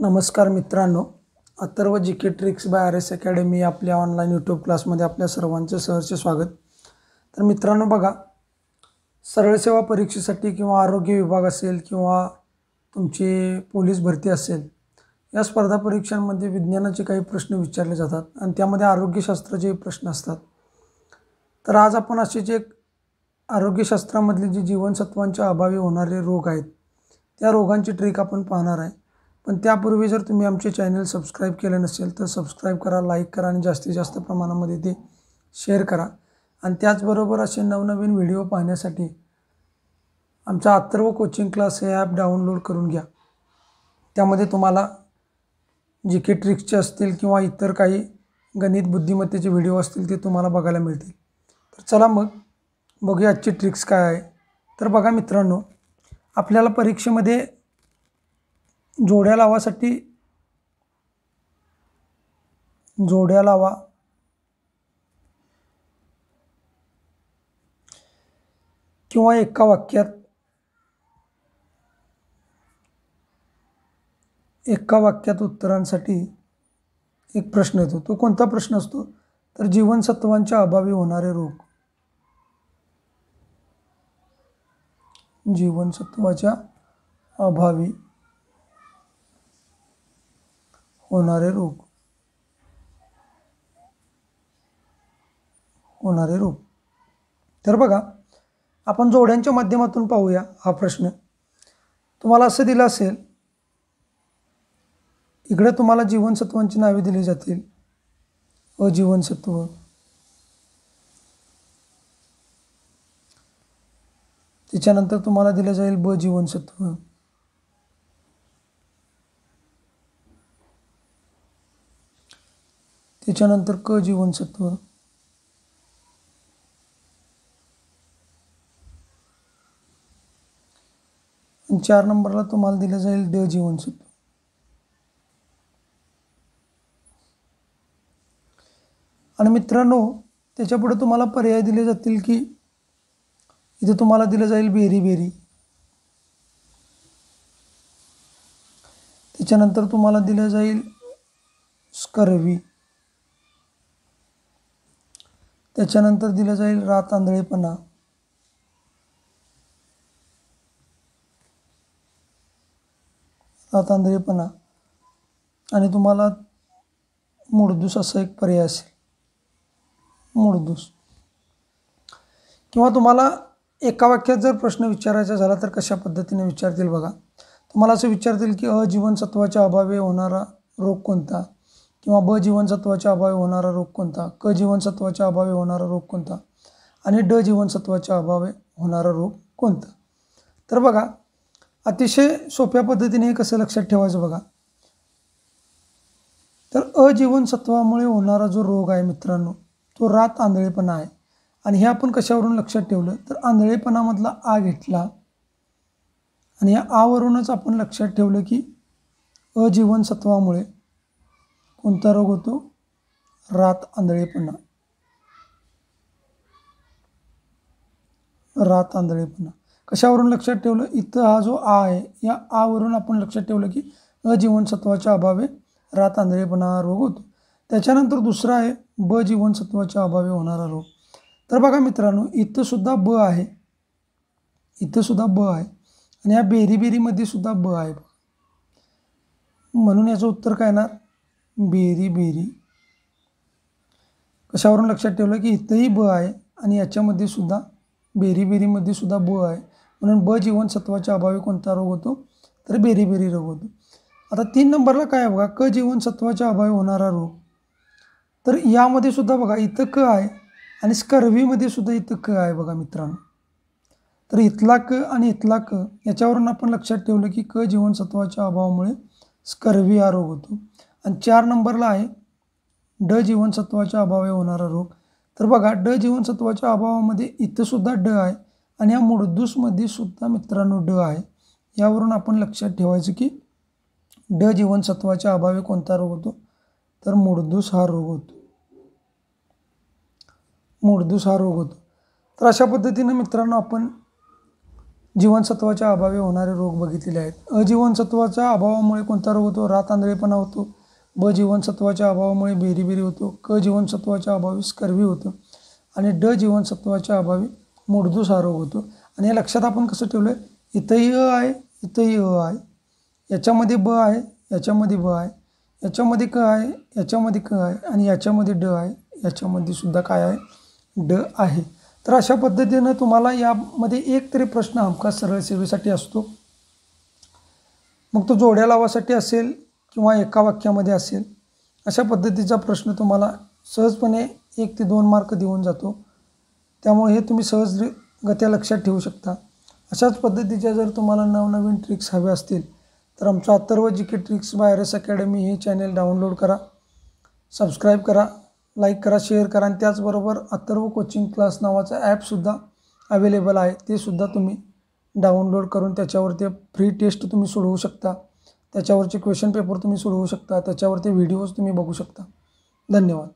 नमस्कार मित्रांनो Atharva G K tricks by R S academy आपल्या ऑनलाईन यूट्यूब क्लासमध्ये आपल्या सर्वांचं सहर्ष स्वागत तर मित्रांनो बघा सरळ सेवा परीक्षेसाठी किंवा आरोग्य विभाग असेल किंवा तुमची पोलीस भरती असेल या स्पर्धा परीक्षांमध्ये विज्ञानाचे काही प्रश्न विचारले जातात आणि त्यामध्ये आरोग्यशास्त्राचे प्रश्न असतात तर आज आपण असे जे आरोग्यशास्त्रामधले जे जीवनसत्वांच्या अभावी होणारे रोग आहेत त्या रोगांची ट्रिक आपण पाहणार आहे पण त्यापूर्वी जर तुम्ही आमचे चॅनल सबस्क्राईब केलं नसेल तर सबस्क्राईब करा लाईक करा आणि जास्तीत जास्त प्रमाणामध्ये ते शेअर करा आणि त्याचबरोबर असे नवनवीन व्हिडिओ पाहण्यासाठी आमचा अथर्व कोचिंग क्लास हे ॲप डाउनलोड करून घ्या त्यामध्ये तुम्हाला जे के ट्रिक्सचे असतील किंवा इतर काही गणित बुद्धिमत्तेचे व्हिडिओ असतील ते तुम्हाला बघायला मिळतील तर चला मग बघूया आजची ट्रिक्स काय आहे तर बघा मित्रांनो आपल्याला परीक्षेमध्ये जोड्या लावासाठी जोड्या लावा किंवा एका वाक्यात एका वाक्यात उत्तरांसाठी एक प्रश्न येतो तो कोणता प्रश्न असतो तर जीवनसत्वांच्या अभावी होणारे रोग जीवनसत्वाच्या अभावी होणारे रोग होणारे रोग तर बघा आपण जोड्यांच्या माध्यमातून पाहूया हा प्रश्न तुम्हाला असं दिलं असेल इकडे तुम्हाला जीवनसत्वांची नावे दिली जातील अजीवनसत्व त्याच्यानंतर तुम्हाला दिलं जाईल ब जीवनसत्व त्याच्यानंतर क जीवनसत्व चार नंबरला तुम्हाला दिलं जाईल ड जीवनसत्व आणि मित्रांनो त्याच्यापुढे तुम्हाला पर्याय दिले जातील की इथे तुम्हाला दिलं जाईल बेरी बेरी त्याच्यानंतर तुम्हाला दिलं जाईल स्कर्वी त्याच्यानंतर दिलं जाईल रात आंधळेपणा रात आंधळेपणा आणि तुम्हाला मुडदूस असा एक पर्याय असेल मुडदूस किंवा तुम्हाला एका वाक्यात जर प्रश्न विचारायचा झाला तर कशा पद्धतीने विचारतील बघा तुम्हाला असं विचारतील की अजीवनसत्वाच्या अभावी होणारा रोग कोणता किंवा ब जीवनसत्वाच्या अभावी होणारा रोग कोणता क जीवनसत्वाच्या अभावी होणारा रोग कोणता आणि ड जीवनसत्वाच्या अभावे होणारा रोग कोणता तर बघा अतिशय सोप्या पद्धतीने हे कसं लक्षात ठेवायचं बघा तर अजीवनसत्वामुळे होणारा जो रोग आहे मित्रांनो तो रात आंधळेपणा आहे आणि हे आपण कशावरून लक्षात ठेवलं तर आंधळेपणामधला आ घेतला आणि या आवरूनच आपण लक्षात ठेवलं की अजीवनसत्वामुळे कोणता रोग होतो रात आंधळेपणा रात आंधळेपणा कशावरून लक्षात ठेवलं इथं हा जो आ आहे या आवरून आपण लक्षात ठेवलं की अजीवनसत्वाच्या अभावे रात आंधळेपणा हा रोग होतो त्याच्यानंतर दुसरा आहे ब जीवनसत्वाच्या अभावे होणारा रोग तर बघा मित्रांनो इथंसुद्धा ब आहे इथंसुद्धा ब आहे आणि या बेरीमध्ये सुद्धा ब आहे म्हणून याचं उत्तर काय येणार बेरी बेरी कशावरून लक्षात ठेवलं की इथंही ब आहे आणि याच्यामध्ये सुद्धा बेरी बेरीमध्ये सुद्धा ब आहे म्हणून ब जीवनसत्वाच्या अभावी कोणता रोग होतो तर बेरी बेरी रोग होतो आता तीन नंबरला काय बघा क जीवनसत्वाच्या अभावी होणारा रोग तर यामध्ये सुद्धा बघा इथं क आहे आणि स्कर्वीमध्ये सुद्धा इथं क आहे बघा मित्रांनो तर इथला क आणि इथला क याच्यावरून आपण लक्षात ठेवलं की क जीवनसत्वाच्या अभावामुळे स्कर्वी हा रोग होतो आणि चार नंबरला आहे ड जीवनसत्वाच्या अभावे होणारा रोग तर बघा ड जीवनसत्वाच्या अभावामध्ये इथंसुद्धा ड आहे आणि या मुडदूसमध्ये सुद्धा मित्रांनो ड आहे यावरून आपण लक्षात ठेवायचं की ड जीवनसत्वाच्या अभावे कोणता रोग होतो तर मुडदूस हा रोग होतो मुडदूस हा रोग होतो तर अशा पद्धतीनं मित्रांनो आपण जीवनसत्वाच्या अभावे होणारे रोग बघितलेले आहेत अजीवनसत्वाच्या अभावामुळे कोणता रोग होतो आंधळेपणा होतो ब जीवनसत्वाच्या अभावामुळे बेरीबेरी होतो क जीवनसत्वाच्या अभावी स्कर्वी होतं आणि ड जीवनसत्वाच्या अभावी मुडदूस रोग होतो आणि हे लक्षात आपण कसं ठेवलं आहे इथंही अ आहे इथंही अ आहे याच्यामध्ये ब आहे याच्यामध्ये ब आहे याच्यामध्ये क आहे याच्यामध्ये क आहे आणि याच्यामध्ये ड आहे याच्यामध्ये सुद्धा काय आहे ड आहे तर अशा पद्धतीनं तुम्हाला यामध्ये एक तरी प्रश्न हमखास सरळ सेवेसाठी असतो मग तो जोड्या लावासाठी असेल किंवा एका वाक्यामध्ये असेल अशा पद्धतीचा प्रश्न तुम्हाला सहजपणे एक ते दोन मार्क देऊन जातो त्यामुळे हे तुम्ही गत्या लक्षात ठेवू शकता अशाच पद्धतीच्या जर तुम्हाला नवनवीन ट्रिक्स हव्या असतील तर आमचं Atharva G K tricks by S academy हे चॅनेल डाउनलोड करा सबस्क्राईब करा लाईक करा शेअर करा आणि त्याचबरोबर अथर्व कोचिंग क्लास नावाचं ॲपसुद्धा अवेलेबल आहे ते सुद्धा तुम्ही डाउनलोड करून त्याच्यावरती फ्री टेस्ट तुम्ही सोडवू शकता त्याच्यावरचे क्वेश्चन पेपर तुम्ही सोडवू शकता त्याच्यावरती व्हिडिओज तुम्ही बघू शकता धन्यवाद